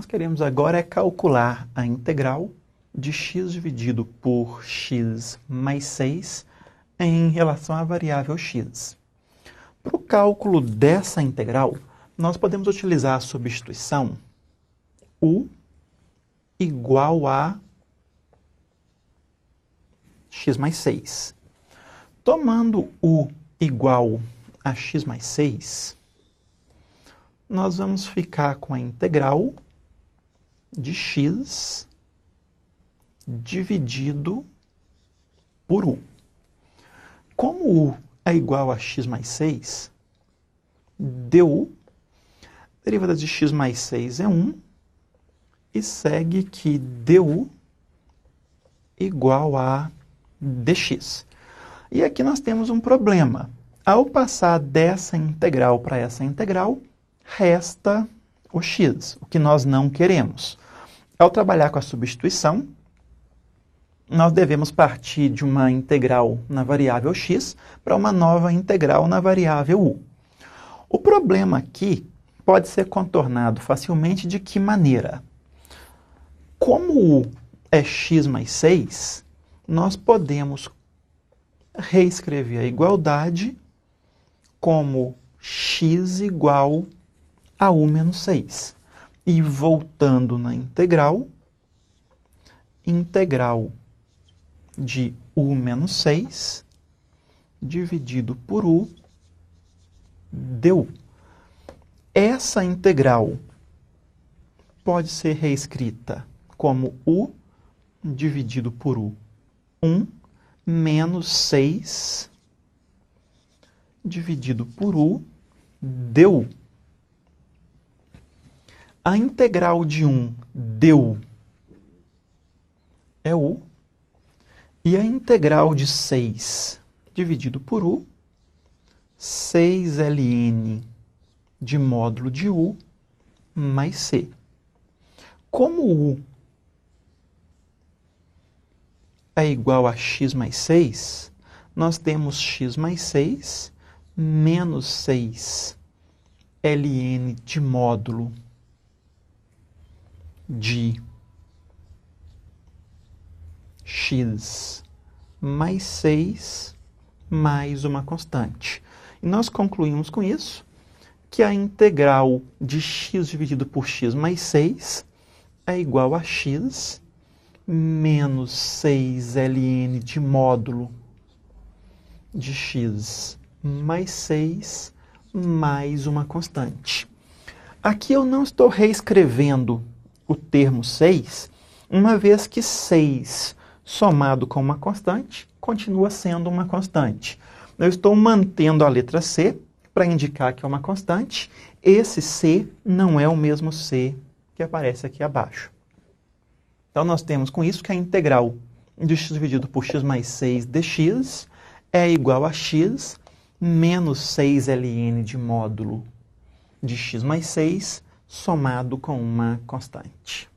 nós queremos agora é calcular a integral de x dividido por x mais 6 em relação à variável x. Para o cálculo dessa integral, nós podemos utilizar a substituição u igual a x mais 6. Tomando u igual a x mais 6, nós vamos ficar com a integral de x dividido por 1. Como u é igual a x mais 6, du, derivada de x mais 6 é 1, e segue que du igual a dx. E aqui nós temos um problema. Ao passar dessa integral para essa integral, resta o x, o que nós não queremos. Ao trabalhar com a substituição, nós devemos partir de uma integral na variável x para uma nova integral na variável u. O problema aqui pode ser contornado facilmente de que maneira? Como u é x mais 6, nós podemos reescrever a igualdade como x igual a U menos 6. E voltando na integral, integral de U menos 6 dividido por U deu. Essa integral pode ser reescrita como U dividido por U, 1 menos 6 dividido por U deu. A integral de 1 deu é U. E a integral de 6 dividido por U, 6ln de módulo de U mais C. Como U é igual a x mais 6, nós temos x mais 6 menos 6 ln de módulo de x mais 6 mais uma constante. E nós concluímos com isso que a integral de x dividido por x mais 6 é igual a x menos 6ln de módulo de x mais 6 mais uma constante. Aqui eu não estou reescrevendo o termo 6, uma vez que 6 somado com uma constante continua sendo uma constante. Eu estou mantendo a letra C para indicar que é uma constante. Esse C não é o mesmo C que aparece aqui abaixo. Então, nós temos com isso que a integral de x dividido por x mais 6 dx é igual a x menos 6ln de módulo de x mais 6 somado com uma constante.